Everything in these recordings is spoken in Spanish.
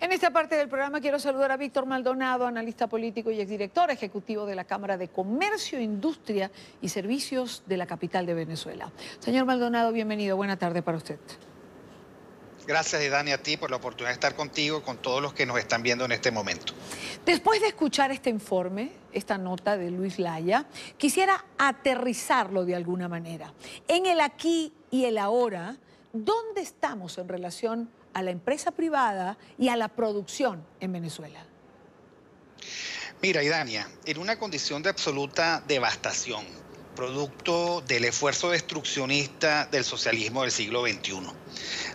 En esta parte del programa quiero saludar a Víctor Maldonado, analista político y exdirector ejecutivo de la Cámara de Comercio, Industria y Servicios de la capital de Venezuela. Señor Maldonado, bienvenido. Buena tarde para usted. Gracias, Dani, a ti por la oportunidad de estar contigo y con todos los que nos están viendo en este momento. Después de escuchar este informe, esta nota de Luis Laya, quisiera aterrizarlo de alguna manera. En el aquí y el ahora, ¿dónde estamos en relación a la empresa privada y a la producción en Venezuela? Mira, Idania, en una condición de absoluta devastación, producto del esfuerzo destruccionista del socialismo del siglo XXI.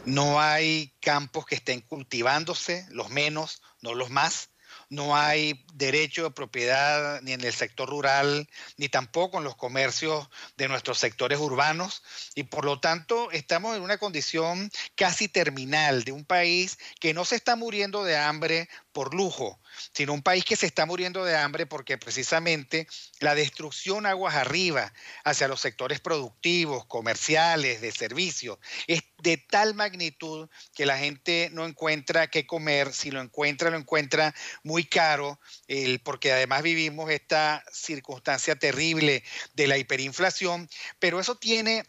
No hay campos que estén cultivándose, los menos, no los más no hay derecho de propiedad ni en el sector rural, ni tampoco en los comercios de nuestros sectores urbanos. Y por lo tanto, estamos en una condición casi terminal de un país que no se está muriendo de hambre, por lujo, sino un país que se está muriendo de hambre porque precisamente la destrucción aguas arriba hacia los sectores productivos, comerciales, de servicios, es de tal magnitud que la gente no encuentra qué comer, si lo encuentra, lo encuentra muy caro, porque además vivimos esta circunstancia terrible de la hiperinflación, pero eso tiene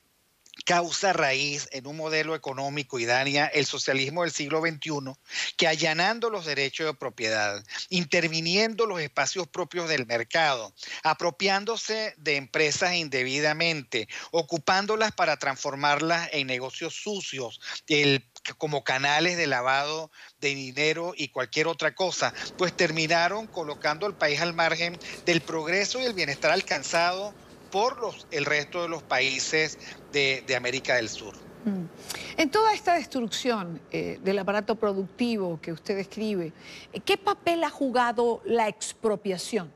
causa raíz en un modelo económico y daña el socialismo del siglo XXI, que allanando los derechos de propiedad, interviniendo los espacios propios del mercado, apropiándose de empresas indebidamente, ocupándolas para transformarlas en negocios sucios, el como canales de lavado de dinero y cualquier otra cosa, pues terminaron colocando al país al margen del progreso y el bienestar alcanzado por el resto de los países de, América del Sur. Mm. En toda esta destrucción eh, del aparato productivo que usted describe, ¿qué papel ha jugado la expropiación?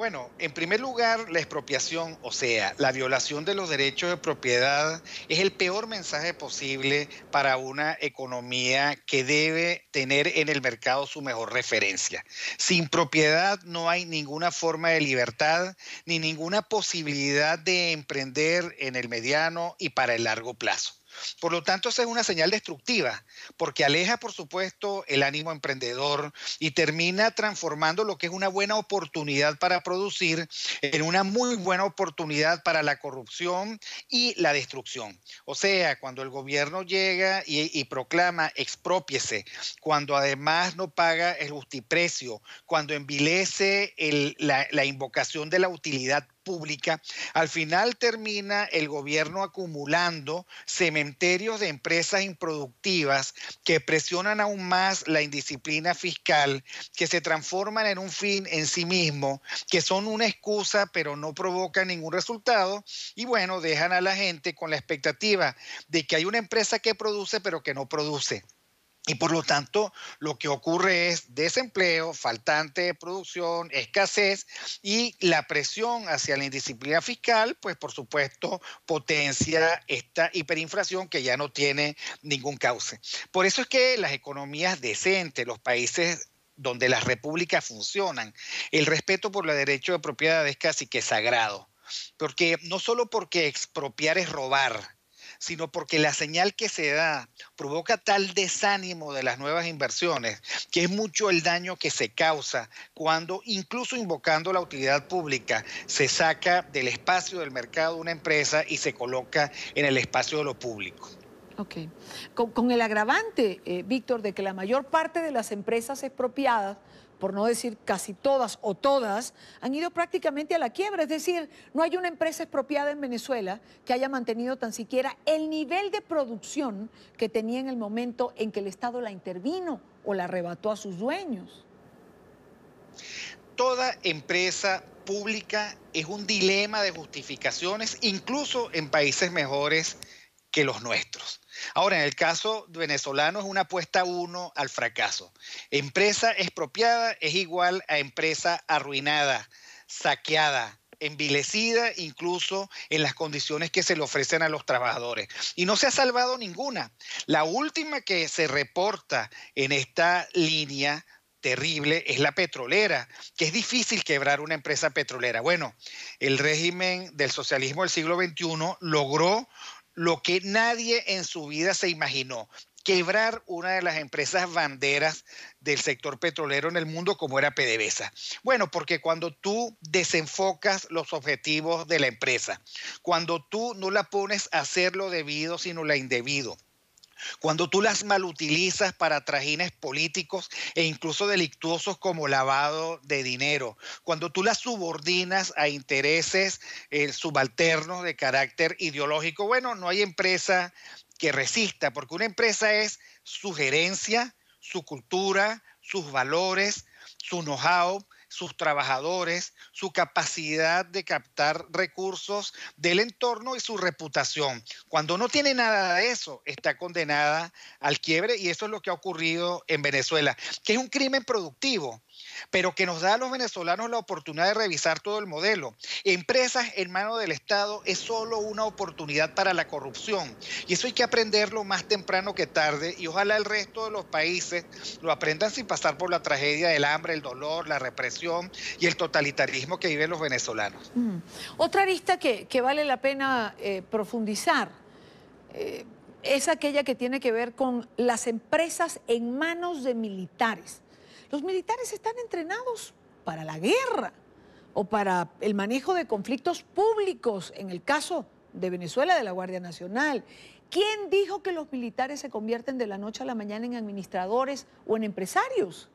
Bueno, en primer lugar, la expropiación, o sea, la violación de los derechos de propiedad, es el peor mensaje posible para una economía que debe tener en el mercado su mejor referencia. Sin propiedad no hay ninguna forma de libertad ni ninguna posibilidad de emprender en el mediano y para el largo plazo. Por lo tanto, esa es una señal destructiva, porque aleja, por supuesto, el ánimo emprendedor y termina transformando lo que es una buena oportunidad para producir en una muy buena oportunidad para la corrupción y la destrucción. O sea, cuando el gobierno llega y, proclama expropiese, cuando además no paga el justiprecio, cuando envilece la, la invocación de la utilidad pública, al final termina el gobierno acumulando cementerios de empresas improductivas que presionan aún más la indisciplina fiscal, que se transforman en un fin en sí mismo, que son una excusa pero no provocan ningún resultado y bueno, dejan a la gente con la expectativa de que hay una empresa que produce pero que no produce. Y por lo tanto, lo que ocurre es desempleo, faltante de producción, escasez y la presión hacia la indisciplina fiscal, pues por supuesto potencia esta hiperinflación que ya no tiene ningún cauce. Por eso es que las economías decentes, los países donde las repúblicas funcionan, el respeto por el derecho de propiedad es casi que sagrado. Porque no solo porque expropiar es robar, sino porque la señal que se da provoca tal desánimo de las nuevas inversiones que es mucho el daño que se causa cuando, incluso invocando la utilidad pública, se saca del espacio del mercado una empresa y se coloca en el espacio de lo público. Ok. Con, el agravante, eh, Víctor, de que la mayor parte de las empresas expropiadas por no decir casi todas o todas, han ido prácticamente a la quiebra. Es decir, no hay una empresa expropiada en Venezuela que haya mantenido tan siquiera el nivel de producción que tenía en el momento en que el Estado la intervino o la arrebató a sus dueños. Toda empresa pública es un dilema de justificaciones, incluso en países mejores que los nuestros. Ahora, en el caso venezolano es una apuesta uno al fracaso. Empresa expropiada es igual a empresa arruinada, saqueada, envilecida incluso en las condiciones que se le ofrecen a los trabajadores. Y no se ha salvado ninguna. La última que se reporta en esta línea terrible es la petrolera, que es difícil quebrar una empresa petrolera. Bueno, el régimen del socialismo del siglo XXI logró lo que nadie en su vida se imaginó, quebrar una de las empresas banderas del sector petrolero en el mundo como era PDVSA. Bueno, porque cuando tú desenfocas los objetivos de la empresa, cuando tú no la pones a hacer lo debido sino la indebido, cuando tú las malutilizas para trajines políticos e incluso delictuosos como lavado de dinero, cuando tú las subordinas a intereses eh, subalternos de carácter ideológico, bueno, no hay empresa que resista, porque una empresa es su gerencia, su cultura, sus valores, su know-how, sus trabajadores, su capacidad de captar recursos del entorno y su reputación. Cuando no tiene nada de eso, está condenada al quiebre y eso es lo que ha ocurrido en Venezuela, que es un crimen productivo pero que nos da a los venezolanos la oportunidad de revisar todo el modelo. Empresas en mano del Estado es solo una oportunidad para la corrupción y eso hay que aprenderlo más temprano que tarde y ojalá el resto de los países lo aprendan sin pasar por la tragedia del hambre, el dolor, la represión y el totalitarismo que viven los venezolanos. Mm. Otra arista que, vale la pena eh, profundizar eh, es aquella que tiene que ver con las empresas en manos de militares. Los militares están entrenados para la guerra o para el manejo de conflictos públicos, en el caso de Venezuela, de la Guardia Nacional. ¿Quién dijo que los militares se convierten de la noche a la mañana en administradores o en empresarios?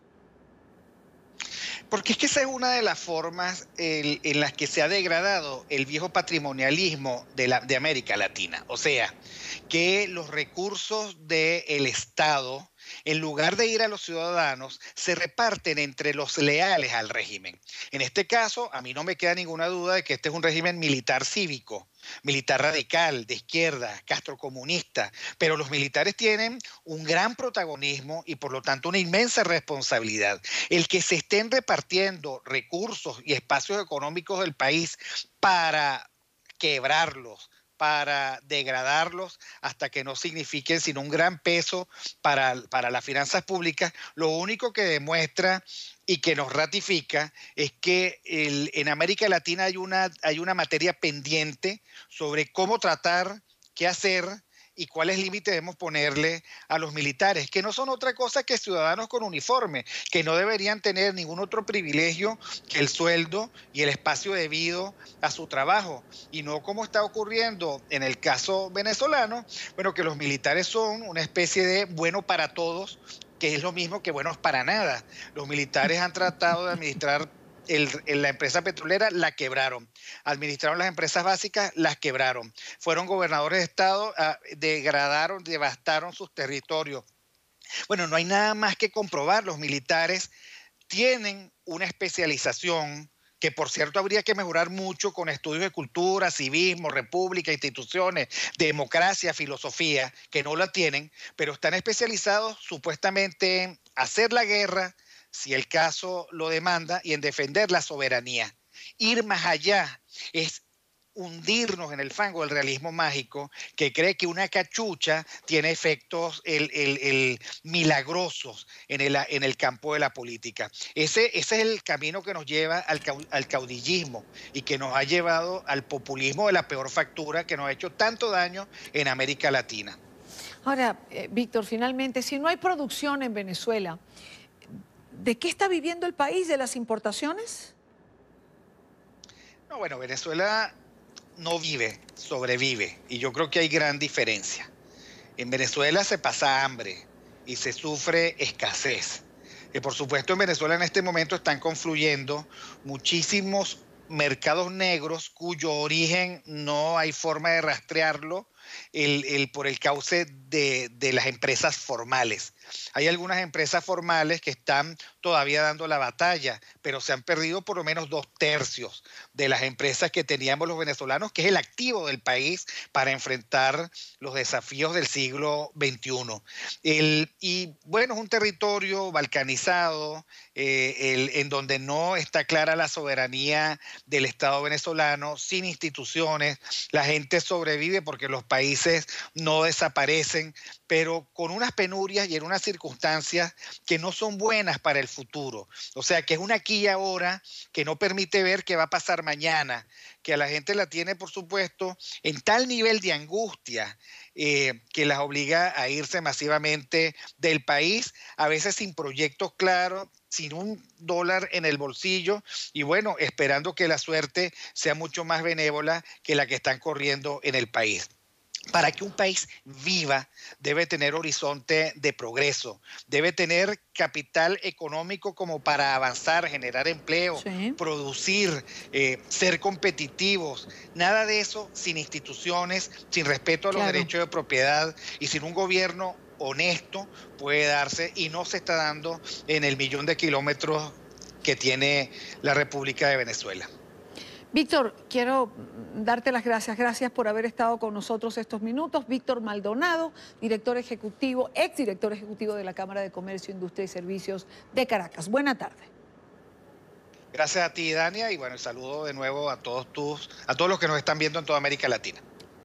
Porque es que esa es una de las formas en las que se ha degradado el viejo patrimonialismo de, América Latina. O sea, que los recursos del Estado en lugar de ir a los ciudadanos, se reparten entre los leales al régimen. En este caso, a mí no me queda ninguna duda de que este es un régimen militar cívico, militar radical, de izquierda, castrocomunista, pero los militares tienen un gran protagonismo y por lo tanto una inmensa responsabilidad. El que se estén repartiendo recursos y espacios económicos del país para quebrarlos, para degradarlos hasta que no signifiquen sino un gran peso para, las finanzas públicas, lo único que demuestra y que nos ratifica es que en América Latina hay una, hay una materia pendiente sobre cómo tratar, qué hacer y cuáles límites debemos ponerle a los militares, que no son otra cosa que ciudadanos con uniforme, que no deberían tener ningún otro privilegio que el sueldo y el espacio debido a su trabajo, y no como está ocurriendo en el caso venezolano, bueno, que los militares son una especie de bueno para todos, que es lo mismo que buenos para nada. Los militares han tratado de administrar la empresa petrolera la quebraron. Administraron las empresas básicas, las quebraron. Fueron gobernadores de Estado, ah, degradaron, devastaron sus territorios. Bueno, no hay nada más que comprobar. Los militares tienen una especialización que por cierto habría que mejorar mucho con estudios de cultura, civismo, república, instituciones, democracia, filosofía, que no la tienen, pero están especializados supuestamente en hacer la guerra, si el caso lo demanda, y en defender la soberanía. Ir más allá es hundirnos en el fango del realismo mágico que cree que una cachucha tiene efectos milagrosos en el, campo de la política. Ese, es el camino que nos lleva al, caudillismo y que nos ha llevado al populismo de la peor factura que nos ha hecho tanto daño en América Latina. Ahora, eh, Víctor, finalmente, si no hay producción en Venezuela, ¿De qué está viviendo el país? ¿De las importaciones? No, bueno, Venezuela no vive, sobrevive. Y yo creo que hay gran diferencia. En Venezuela se pasa hambre y se sufre escasez. Y eh, por supuesto en Venezuela en este momento están confluyendo muchísimos mercados negros cuyo origen no hay forma de rastrearlo el, por el cauce de, de, las empresas formales. Hay algunas empresas formales que están todavía dando la batalla, pero se han perdido por lo menos dos tercios de las empresas que teníamos los venezolanos, que es el activo del país para enfrentar los desafíos del siglo XXI. El, y bueno, es un territorio balcanizado, eh, en donde no está clara la soberanía del Estado venezolano, sin instituciones, la gente sobrevive porque los países países no desaparecen, pero con unas penurias y en unas circunstancias que no son buenas para el futuro. O sea, que es una aquí y ahora que no permite ver qué va a pasar mañana, que a la gente la tiene, por supuesto, en tal nivel de angustia eh, que las obliga a irse masivamente del país, a veces sin proyectos claros, sin un dólar en el bolsillo y bueno, esperando que la suerte sea mucho más benévola que la que están corriendo en el país para que un país viva debe tener horizonte de progreso, debe tener capital económico como para avanzar, generar empleo, producir, eh, ser competitivos. Nada de eso sin instituciones, sin respeto a los derechos de propiedad y sin un gobierno honesto puede darse y no se está dando en el millón de kilómetros que tiene la República de Venezuela. Víctor, quiero darte las gracias. Gracias por haber estado con nosotros estos minutos. Víctor Maldonado, director ejecutivo, exdirector ejecutivo de la Cámara de Comercio, Industria y Servicios de Caracas. Buena tarde. Gracias a ti, Dania, y bueno, el saludo de nuevo a todos tus, a todos los que nos están viendo en toda América Latina.